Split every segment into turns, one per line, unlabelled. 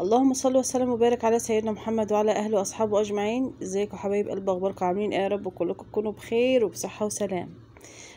اللهم صل وسلم وبارك على سيدنا محمد وعلى اهله واصحابه اجمعين ازيكم حبايب قلب اخباركم عاملين ايه يا رب كلكم تكونوا بخير وبصحه وسلام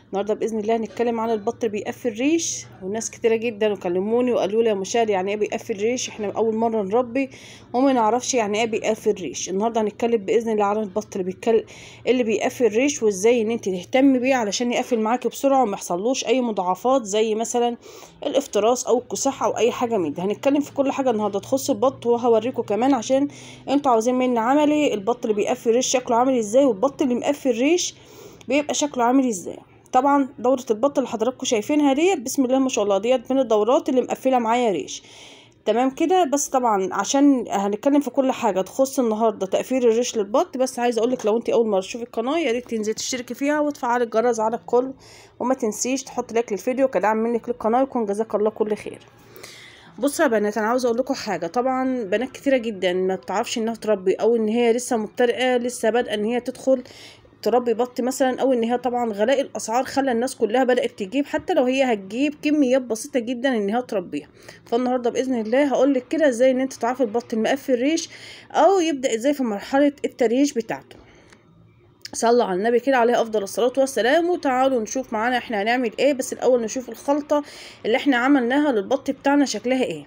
النهارده باذن الله هنتكلم على البط بيقفل ريش وناس كتيره جدا وكلموني وقالوا لي يا مشاري يعني ايه بيقفل ريش احنا اول مره نربي وما نعرفش يعني ايه بيقفل ريش النهارده هنتكلم باذن الله على البط اللي بيتكلم اللي بيقفل ريش وازاي ان انت تهتمي بيه علشان يقفل معاكي بسرعه وما يحصلوش اي مضاعفات زي مثلا الافتراس او الكساح او اي حاجه من ده هنتكلم في كل حاجه النهارده تخص البط وهوريكم كمان عشان انتوا عاوزين مني عملي البط اللي بيقفل ريش شكله عامل ازاي والبط اللي مقفل ريش بيبقى شكله عامل ازاي طبعا دوره البط اللي حضراتكم شايفينها ديت بسم الله ما شاء الله ديت من الدورات اللي مقفله معايا ريش تمام كده بس طبعا عشان هنتكلم في كل حاجه تخص النهارده تقفير الريش للبط بس عايزه اقولك لو انت اول مره تشوفي القناه يا ريت تنزلي تشتركي فيها وتفعلي الجرس على الكل وما تنسيش تحط لايك للفيديو كدعم منك للقناه يكون جزاك الله كل خير بصوا يا بنات انا عاوزه اقول لكم حاجه طبعا بنات كتيره جدا ما بتعرفش انها تربي او ان هي لسه مبتدئه لسه بادئه ان هي تدخل تربي بط مثلا او ان هي طبعا غلاء الاسعار خلى الناس كلها بدات تجيب حتى لو هي هتجيب كميات بسيطه جدا ان هي تربيها فالنهارده باذن الله هقول لك كده ازاي ان انت تعرفي البط المقفل الريش او يبدا ازاي في مرحله التريش بتاعته صلى على النبي كده عليه افضل الصلاه والسلام وتعالوا نشوف معانا احنا هنعمل ايه بس الاول نشوف الخلطه اللي احنا عملناها للبط بتاعنا شكلها ايه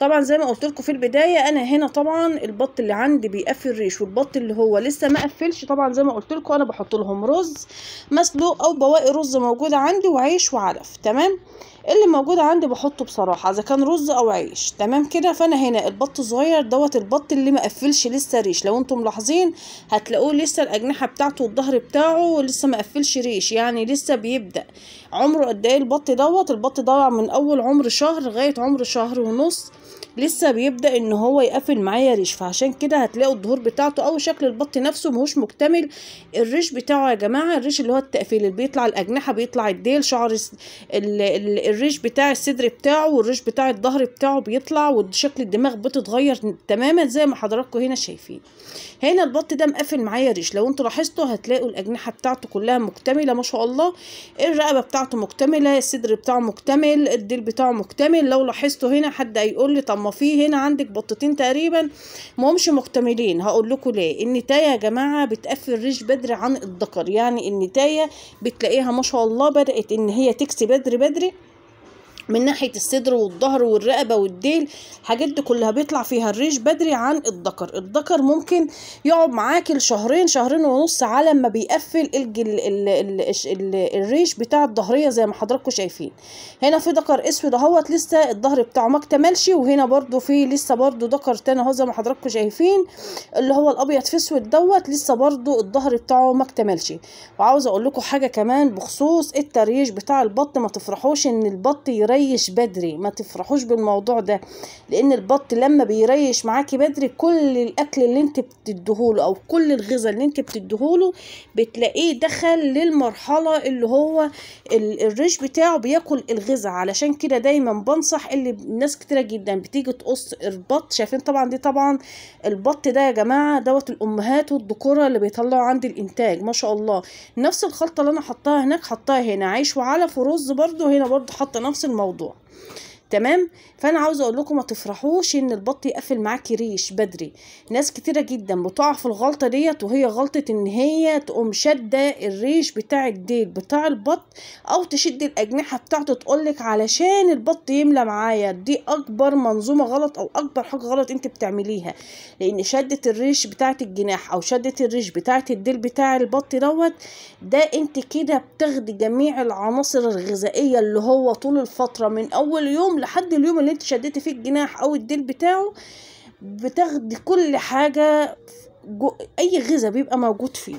طبعا زي ما قلت لكم في البدايه انا هنا طبعا البط اللي عندي بيقفل ريش والبط اللي هو لسه ما قفلش طبعا زي ما قلت لكم انا بحط لهم رز مسلوق او بواقي رز موجوده عندي وعيش وعلف تمام اللي موجود عندي بحطه بصراحه اذا كان رز او عيش تمام كده فانا هنا البط الصغير دوت البط اللي ما قفلش لسه ريش لو انتم ملاحظين هتلاقوه لسه الاجنحه بتاعته والظهر بتاعه لسه ما قفلش ريش يعني لسه بيبدا عمره قد ايه البط دوت البط ضاع من اول عمر شهر لغايه عمر شهر ونص لسه بيبدا ان هو يقفل معايا ريش فعشان كده هتلاقوا الظهور بتاعته او شكل البط نفسه مهوش مكتمل الريش بتاعه يا جماعه الريش اللي هو التقفيل اللي بيطلع الاجنحه بيطلع الديل شعر الريش بتاع الصدر بتاعه والريش بتاع الظهر بتاعه بيطلع وشكل الدماغ بتتغير تماما زي ما حضراتكم هنا شايفين هنا البط ده مقفل معايا ريش لو انتوا لاحظتوا هتلاقوا الاجنحه بتاعته كلها مكتمله ما شاء الله الرقبه بتاعته مكتمله الصدر بتاعه مكتمل الديل بتاعه مكتمل لو لاحظتوا هنا حد هيقول لي طب في هنا عندك بطتين تقريبا مهمش مكتملين هقول لكم ليه النتايه يا جماعه بتقفل الريش بدري عن الذكر يعني النتايه بتلاقيها ما شاء الله بدات ان هي تكسي بدري بدري من ناحيه الصدر والظهر والرقبه والديل الحاجات دي كلها بيطلع فيها الريش بدري عن الذكر الذكر ممكن يقعد معاك لشهرين شهرين ونص على ما بيقفل الجل ال ال ال الريش بتاع الظهريه زي ما حضراتكم شايفين هنا في ذكر اسود اهوت لسه الظهر بتاعه ما اكتملش وهنا برده في لسه برده ذكر تاني اهو زي ما حضراتكم شايفين اللي هو الابيض في اسود دوت لسه برده الظهر بتاعه ما اكتملش وعاوزه اقول لكم حاجه كمان بخصوص التريش بتاع البط ما تفرحوش ان البط يريش يريش بدري ما تفرحوش بالموضوع ده لان البط لما بيريش معاكي بدري كل الاكل اللي انت بتديهوله او كل الغذاء اللي انت بتديهوله بتلاقيه دخل للمرحله اللي هو الريش بتاعه بياكل الغذاء علشان كده دايما بنصح اللي ناس كتيره جدا بتيجي تقص البط شايفين طبعا دي طبعا البط ده يا جماعه دوت الامهات والذكوره اللي بيطلعوا عند الانتاج ما شاء الله نفس الخلطه اللي انا حطاها هناك حطاها هنا عيش وعلف ورز برضو هنا برضو حاطه نفس الموضوع 好多。تمام فانا عاوزه اقول لكم ما تفرحوش ان البط يقفل معاكي ريش بدري ناس كتيره جدا بتقع في الغلطه ديت وهي غلطه ان هي تقوم شاده الريش بتاع الديل بتاع البط او تشد الاجنحه بتاعته تقولك علشان البط يملى معايا دي اكبر منظومه غلط او اكبر حاجه غلط انت بتعمليها لان شده الريش بتاعه الجناح او شده الريش بتاعه الديل بتاع البط دوت ده انت كده بتاخدي جميع العناصر الغذائيه اللي هو طول الفتره من اول يوم لحد اليوم اللي انت شديتي فيه الجناح او الديل بتاعه بتاخدي كل حاجة اي غذاء بيبقى موجود فيه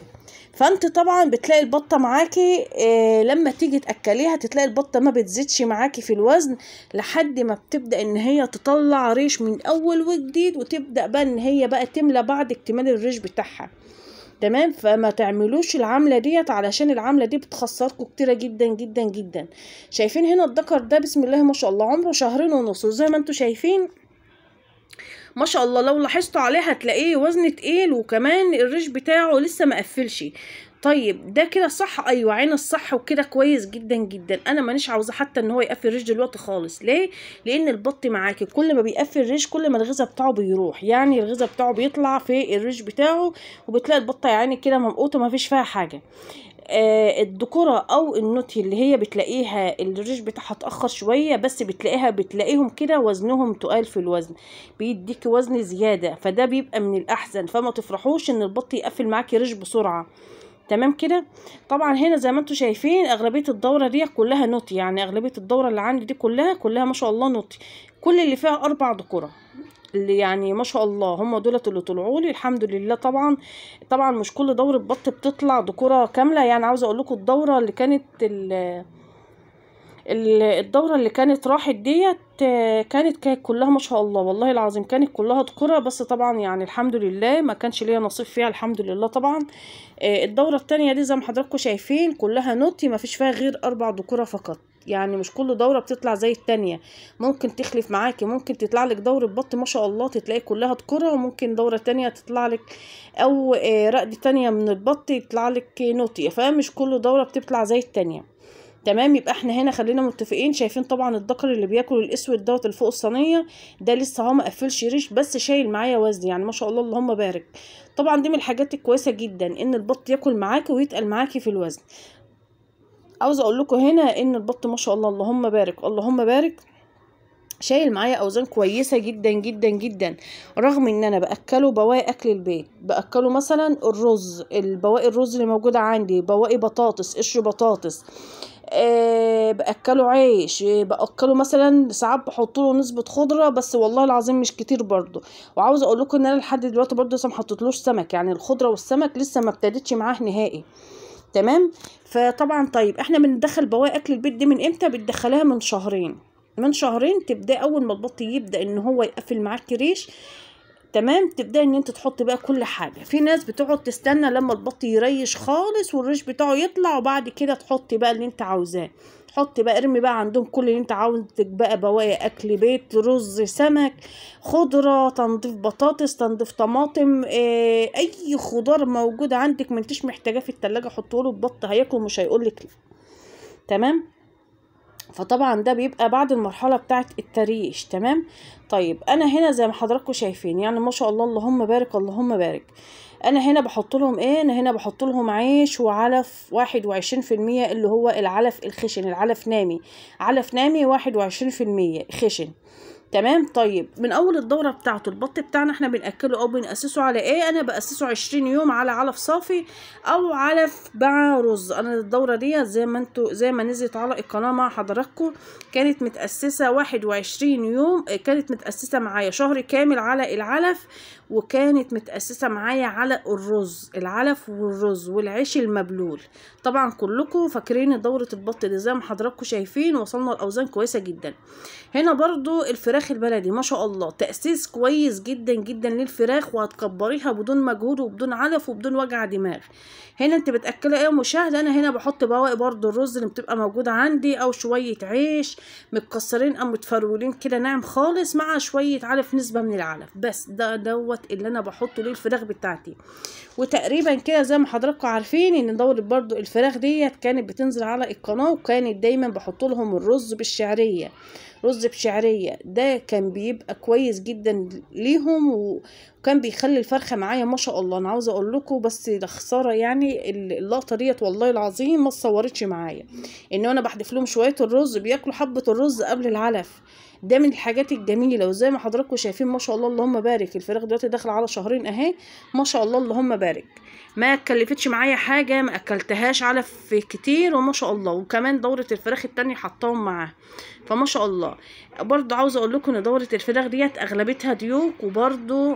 فانت طبعا بتلاقي البطه معاكي إيه لما تيجي تاكليها تلاقي البطه ما بتزيدش معاكي في الوزن لحد ما بتبدا ان هي تطلع ريش من اول وجديد وتبدا بقى ان هي بقى تملى بعد اكتمال الريش بتاعها تمام فما تعملوش العملة ديت علشان العملة دي بتخسركم كتيرة جدا جدا جدا شايفين هنا الذكر ده بسم الله ما شاء الله عمره شهرين ونص وزي ما انتم شايفين ما شاء الله لو لاحظتوا عليه هتلاقيه وزن تقيل وكمان الريش بتاعه لسه مقفلش طيب ده كده صح ايوه عين الصح وكده كويس جدا جدا انا مانيش عاوزه حتى ان هو يقفل الريش دلوقتي خالص ليه لان البط معاكي كل ما بيقفل الريش كل ما الغذاء بتاعه بيروح يعني الغذاء بتاعه بيطلع في الريش بتاعه وبتلاقي البطه يعني كده ممقوطه ما فيش فيها حاجه آه الدكورة او النوتي اللي هي بتلاقيها الريش بتاعها اتاخر شويه بس بتلاقيها بتلاقيهم كده وزنهم تقال في الوزن بيديك وزن زياده فده بيبقى من الاحسن فما تفرحوش ان البط يقفل معاكي ريش بسرعه تمام كده طبعا هنا زي ما انتم شايفين اغلبيه الدوره دي كلها نوتي يعني اغلبيه الدوره اللي عندي دي كلها كلها ما شاء الله نوتي كل اللي فيها اربع ذكوره اللي يعني ما شاء الله هم دولت اللي طلعوا لي الحمد لله طبعا طبعا مش كل دوره بط بتطلع ذكوره كامله يعني عاوزه اقول لكم الدوره اللي كانت الدورة اللي كانت راحت ديت آه، كانت كلها ما شاء الله والله العظيم كانت كلها ذكورة بس طبعا يعني الحمد لله ما كانش ليا نصيب فيها الحمد لله طبعا آه، الدورة التانية دي زي ما حضراتكم شايفين كلها نوتي ما فيش فيها غير أربع ذكورة فقط يعني مش كل دورة بتطلع زي التانية ممكن تخلف معاكي ممكن تطلع لك دورة بط ما شاء الله تتلاقي كلها ذكورة وممكن دورة تانية تطلع لك أو آه، رقد تانية من البط يطلع لك نوتي فمش كل دورة بتطلع زي التانية تمام يبقى احنا هنا خلينا متفقين شايفين طبعا الدكر اللي بياكل الاسود دوت اللي فوق الصينيه ده لسه هو ما قفلش ريش بس شايل معايا وزن يعني ما شاء الله اللهم بارك طبعا دي من الحاجات الكويسه جدا ان البط ياكل معاكي ويتقل معاكي في الوزن عاوزه اقول لكم هنا ان البط ما شاء الله اللهم بارك اللهم بارك شايل معايا اوزان كويسه جدا جدا جدا رغم ان انا باكله بواقي اكل البيت باكله مثلا الرز البواقي الرز اللي موجوده عندي بواقي بطاطس قشر بطاطس آه، باكله عيش باكله مثلا ساعات بحط له نسبه خضره بس والله العظيم مش كتير برضو وعاوزه اقول لكم ان انا لحد دلوقتي برضو لسه ما حطيتلوش سمك يعني الخضره والسمك لسه ما ابتدتش معاه نهائي تمام فطبعا طيب احنا بندخل بواقي اكل البيت دي من امتى بتدخلها من شهرين من شهرين تبدا اول ما البط يبدا ان هو يقفل معاك ريش تمام تبداي ان انت تحطي بقى كل حاجه في ناس بتقعد تستنى لما البط يريش خالص والريش بتاعه يطلع وبعد كده تحطي بقى اللي انت عاوزاه حطي بقى ارمي بقى عندهم كل اللي انت عاوزك بقى بواقي اكل بيت رز سمك خضره تنظيف بطاطس تنظيف طماطم اه اي خضار موجود عندك ما انتش محتاجاه في التلاجة حطوله البط هياكل مش هيقولك تمام فطبعا ده بيبقى بعد المرحله بتاعه التريش تمام طيب انا هنا زي ما حضراتكم شايفين يعني ما شاء الله اللهم بارك اللهم بارك انا هنا بحط لهم ايه انا هنا بحط لهم عيش وعلف واحد وعشرين في المية اللي هو العلف الخشن العلف نامي علف نامي واحد وعشرين في المية خشن تمام طيب من اول الدوره بتاعته البط بتاعنا احنا بناكله او بناسسه على ايه انا باسسه 20 يوم على علف صافي او علف مع رز انا الدوره دي زي ما انتوا زي ما نزلت على القناه مع حضراتكم كانت متاسسه 21 يوم كانت متاسسه معايا شهر كامل على العلف وكانت متاسسه معايا على الرز العلف والرز والعيش المبلول طبعا كلكم فاكرين دوره البط دي زي ما حضراتكم شايفين وصلنا لاوزان كويسه جدا هنا برضو الفراخ الفراخ البلدي ما شاء الله تأسيس كويس جدا جدا للفراخ وهتكبريها بدون مجهود وبدون علف وبدون وجع دماغ هنا انت بتاكلي ايه مشاهده انا هنا بحط بواقي برضو الرز اللي بتبقى موجوده عندي او شويه عيش متكسرين او متفرولين كده ناعم خالص مع شويه علف نسبه من العلف بس ده دوت اللي انا بحطه للفراخ بتاعتي وتقريبا كده زي ما حضراتكم عارفين ان دوره برضو الفراخ ديت كانت بتنزل على القناه وكانت دايما بحط لهم الرز بالشعريه رز بشعريه ده كان بيبقى كويس جدا ليهم وكان بيخلي الفرخه معايا ما شاء الله انا عاوزه اقول لكم بس ده خساره يعني اللقطه ديت والله العظيم ما اتصورتش معايا ان انا بحذف لهم شويه الرز بياكلوا حبه الرز قبل العلف ده من الحاجات الجميله وزي ما حضراتكم شايفين ما شاء الله اللهم بارك الفراخ دلوقتي داخله على شهرين اهي ما شاء الله اللهم بارك ما اتكلفتش معايا حاجه ما اكلتهاش علف كتير وما شاء الله وكمان دوره الفراخ التانية حطاهم معاها فما شاء الله برضو عاوزه اقول لكم ان دوره الفراخ ديت اغلبتها ديوك وبرضو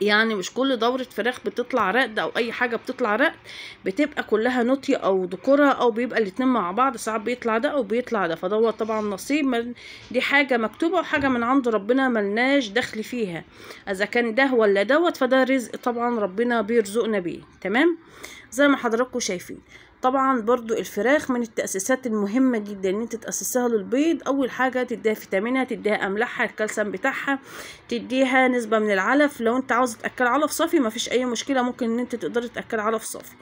يعني مش كل دورة فراخ بتطلع رقد او اي حاجة بتطلع رقد بتبقى كلها نوتي او ذكورة او بيبقى الاتنين مع بعض ساعات بيطلع ده او بيطلع ده فدوت طبعا نصيب من دي حاجة مكتوبة وحاجة من عند ربنا ملناش دخل فيها اذا كان ده ولا دوت فده رزق طبعا ربنا بيرزقنا بيه تمام زي ما حضراتكم شايفين طبعا برضو الفراخ من التأسيسات المهمة جدا ان انت تأسسها للبيض اول حاجة تديها فيتامينها تديها املاحها الكالسيوم بتاعها تديها نسبة من العلف لو انت عاوز تأكل علف صافي مفيش اي مشكلة ممكن ان انت تقدري تأكل علف صافي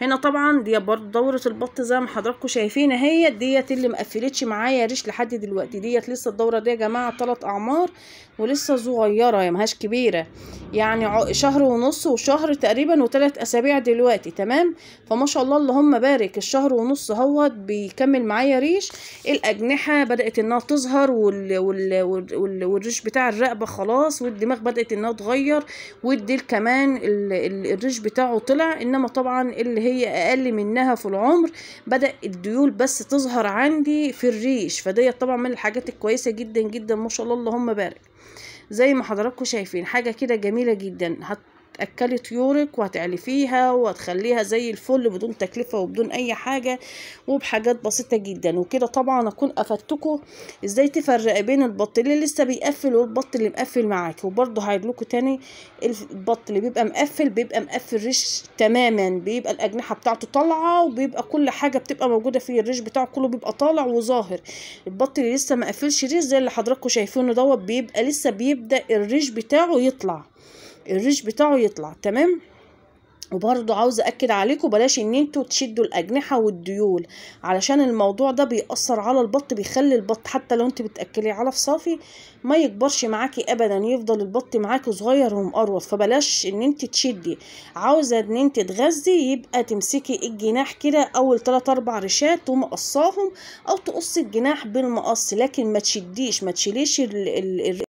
هنا طبعا دي برضو دورة البط زي ما حضراتكم شايفين اهي ديت اللي مقفلتش معايا ريش لحد دلوقتي ديت لسه الدورة دي يا جماعة تلات اعمار ولسه صغيرة مهاش كبيرة يعني شهر ونص وشهر تقريبا وثلاث اسابيع دلوقتي تمام فما شاء الله اللهم بارك الشهر ونص هوت بيكمل معايا ريش الاجنحه بدات انها تظهر وال... وال... وال... والريش بتاع الرقبه خلاص والدماغ بدات انها تغير والديل كمان ال... الريش بتاعه طلع انما طبعا اللي هي اقل منها في العمر بدا الديول بس تظهر عندي في الريش فديت طبعا من الحاجات الكويسه جدا جدا ما شاء الله اللهم بارك زي ما حضراتكم شايفين حاجه كده جميله جدا هت تأكلي طيورك فيها وهتخليها زي الفل بدون تكلفة وبدون أي حاجة وبحاجات بسيطة جدا وكده طبعا أكون أفدتكوا إزاي تفرقي بين البط اللي لسه بيقفل والبط اللي مقفل معاكي وبرضه هعيدلكوا تاني البط اللي بيبقى مقفل بيبقى مقفل ريش تماما بيبقى الأجنحة بتاعته طالعة وبيبقى كل حاجة بتبقى موجودة فيه الريش بتاعه كله بيبقى طالع وظاهر البط اللي لسه مقفلش ريش زي اللي حضراتكم شايفينه دوت بيبقى لسه بيبدأ الريش بتاعه يطلع الريش بتاعه يطلع تمام وبرضو عاوزة أكد عليكم بلاش إن انتوا تشدوا الأجنحة والديول علشان الموضوع ده بيأثر على البط بيخلي البط حتى لو انت بتأكلي على صافي ما يكبرش معاكي أبدا يفضل البط معاكي صغير ومقروط فبلاش إن انت تشدي عاوزة إن انت تغذي يبقى تمسكي الجناح كده أول 3 أربع ريشات ومقصاهم أو تقصي الجناح بالمقص لكن ما تشديش ما تشيليش ال ال